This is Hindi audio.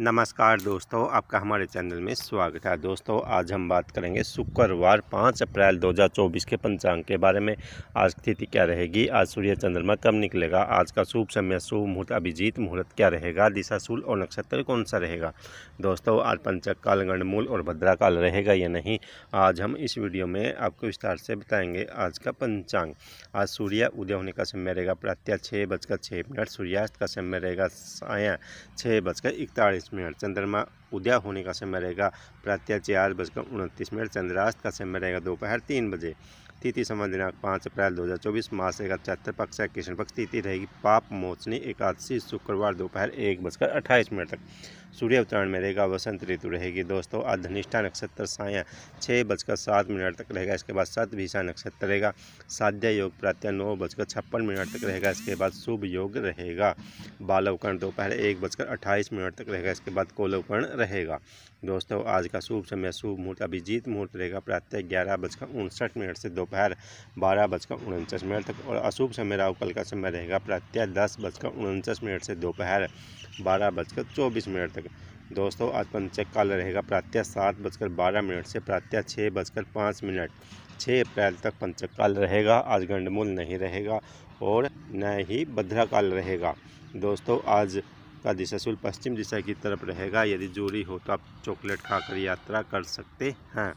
नमस्कार दोस्तों आपका हमारे चैनल में स्वागत है दोस्तों आज हम बात करेंगे शुक्रवार पाँच अप्रैल 2024 के पंचांग के बारे में आज स्थिति क्या रहेगी आज सूर्य चंद्रमा कब निकलेगा आज का शुभ समय शुभ मुहूर्त अभिजीत मुहूर्त क्या रहेगा दिशाशूल और नक्षत्र कौन सा रहेगा दोस्तों आज पंचक काल गणमूल और भद्रा काल रहेगा या नहीं आज हम इस वीडियो में आपको विस्तार से बताएँगे आज का पंचांग आज सूर्य उदय होने का समय रहेगा प्रत्याय छः बजकर छः मिनट सूर्यास्त का समय रहेगा साया छः बजकर इकतालीस Mira el centro de la... उदय होने का समय रहेगा प्रातः चार बजकर उनतीस मिनट चंद्रास्त का समय रहेगा दोपहर तीन बजे तिथि समय दिनांक पाँच अप्रैल 2024 मास रहेगा चैत्र पक्ष है कृष्ण पक्ष तिथि रहेगी पाप मोचनी एकादशी शुक्रवार दोपहर एक बजकर अट्ठाईस मिनट तक सूर्य उत्तरायण में रहेगा वसंत ऋतु रहेगी दोस्तों अधनिष्ठा नक्षत्र साया छः बजकर सात मिनट तक रहेगा इसके बाद सत भीषा नक्षत्र रहेगा साध्य योग प्रातः नौ बजकर छप्पन मिनट तक रहेगा इसके बाद शुभ योग रहेगा बालवकर्ण दोपहर एक बजकर अट्ठाईस मिनट तक रहेगा इसके बाद कोलवकर्ण रहेगा दोस्तों आज का शुभ समय शुभ मुहूर्त अभिजीत मुहूर्त रहेगा प्रातः ग्यारह बजकर उनसठ मिनट से दोपहर बारह बजकर उनचास मिनट तक और अशुभ समय राहुकल का समय रहेगा प्रातः दस बजकर उनचास मिनट से दोपहर बारह बजकर चौबीस मिनट तक दोस्तों आज पंचक काल रहेगा प्रातः सात बजकर बारह मिनट से प्रातः छः बजकर पाँच मिनट छः अप्रैल तक पंचक काल रहेगा आज गंडमूल नहीं रहेगा और न ही भद्रा काल रहेगा दोस्तों आज का दिशा शुल्क पश्चिम दिशा की तरफ रहेगा यदि जोड़ी हो तो आप चॉकलेट खाकर यात्रा कर सकते हैं